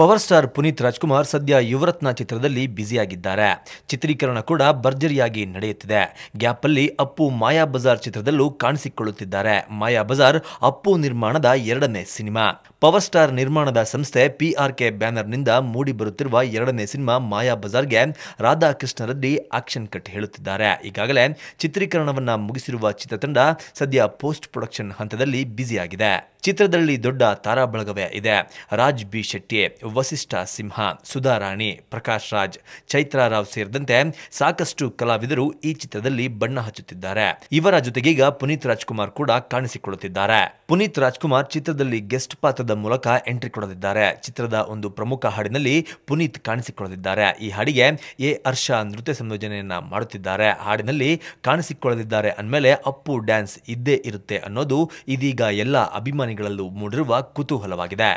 power star Puneeth Rajkumar ಸದ್ಯ ಯುವರತ್ನ ಚಿತ್ರದಲ್ಲಿ ಬ್ಯುಸಿಯಾಗಿದ್ದಾರೆ ಚಿತ್ರೀಕರಣ ಕೂಡ ಭರ್ಜರಿಯಾಗಿ ನಡೆಯುತ್ತಿದೆ ಗ್ಯಾಪ್ ಅಲ್ಲಿ ಅಪ್ಪು ಮಾಯಾ ಬಜಾರ್ ಚಿತ್ರದಲ್ಲೂ ಕಾಣಿಸಿಕೊಳ್ಳುತ್ತಿದ್ದಾರೆ ಮಾಯಾ ಬಜಾರ್ ಅಪ್ಪು ನಿರ್ಮಾಣದ ಎರಡನೇ ಸಿನಿಮಾ ಪವರ್ ಸ್ಟಾರ್ ನಿರ್ಮಾಣದ ಸಂಸ್ಥೆ ಪಿಆರ್ಕೆ ಬ್ಯಾನರ್ನಿಂದ ಮೂಡಿಬರುತ್ತಿರುವ ಎರಡನೇ ಸಿನಿಮಾ ಮಾಯಾ ಬಜಾರ್ಗೆ ರಾಧಾಕೃಷ್ಣ ರೆಡ್ಡಿ ಆಕ್ಷನ್ ಕಟ್ ಹೇಳುತ್ತಿದ್ದಾರೆ ಈಗಾಗಲೇ ಚಿತ್ರೀಕರಣವನ್ನು ಮುಗಿಸಿರುವ ಚಿತ್ರತಂಡ ಸದ್ಯ ಪೋಸ್ಟ್ ಪ್ರೊಡಕ್ಷನ್ ಹಂತದಲ್ಲಿ ಬ್ಯುಸಿಯಾಗಿದೆ ಚಿತ್ರದಲ್ಲಿ ದೊಡ್ಡ ತಾರಾ ಇದೆ ರಾಜ್ ಬಿ ಶೆಟ್ಟಿ ವಸಿಷ್ಠ ಸಿಂಹ ಸುಧಾರಾಣಿ ಪ್ರಕಾಶ್ ರಾಜ್ ಚೈತ್ರಾರಾವ್ ಸೇರಿದಂತೆ ಸಾಕಷ್ಟು ಕಲಾವಿದರು ಈ ಚಿತ್ರದಲ್ಲಿ ಬಣ್ಣ ಹಚ್ಚುತ್ತಿದ್ದಾರೆ ಇವರ ಜೊತೆಗೀಗ ಪುನೀತ್ ರಾಜ್ಕುಮಾರ್ ಕೂಡ ಕಾಣಿಸಿಕೊಳ್ಳುತ್ತಿದ್ದಾರೆ ಪುನೀತ್ ರಾಜ್ಕುಮಾರ್ ಚಿತ್ರದಲ್ಲಿ ಗೆಸ್ಟ್ ಪಾತ್ರದ ಮೂಲಕ ಎಂಟ್ರಿ ಕೊಡಲಿದ್ದಾರೆ ಚಿತ್ರದ ಒಂದು ಪ್ರಮುಖ ಹಾಡಿನಲ್ಲಿ ಪುನೀತ್ ಕಾಣಿಸಿಕೊಳ್ಳಲಿದ್ದಾರೆ ಈ ಹಾಡಿಗೆ ಎ ಅರ್ಷ ನೃತ್ಯ ಸಂಯೋಜನೆಯನ್ನ ಮಾಡುತ್ತಿದ್ದಾರೆ ಹಾಡಿನಲ್ಲಿ ಕಾಣಿಸಿಕೊಳ್ಳಲಿದ್ದಾರೆ ಅಂದಮೇಲೆ ಅಪ್ಪು ಡ್ಯಾನ್ಸ್ ಇದ್ದೇ ಇರುತ್ತೆ ಅನ್ನೋದು ಇದೀಗ ಎಲ್ಲ ಅಭಿಮಾನಿಗಳಲ್ಲೂ ಮೂಡಿರುವ ಕುತೂಹಲವಾಗಿದೆ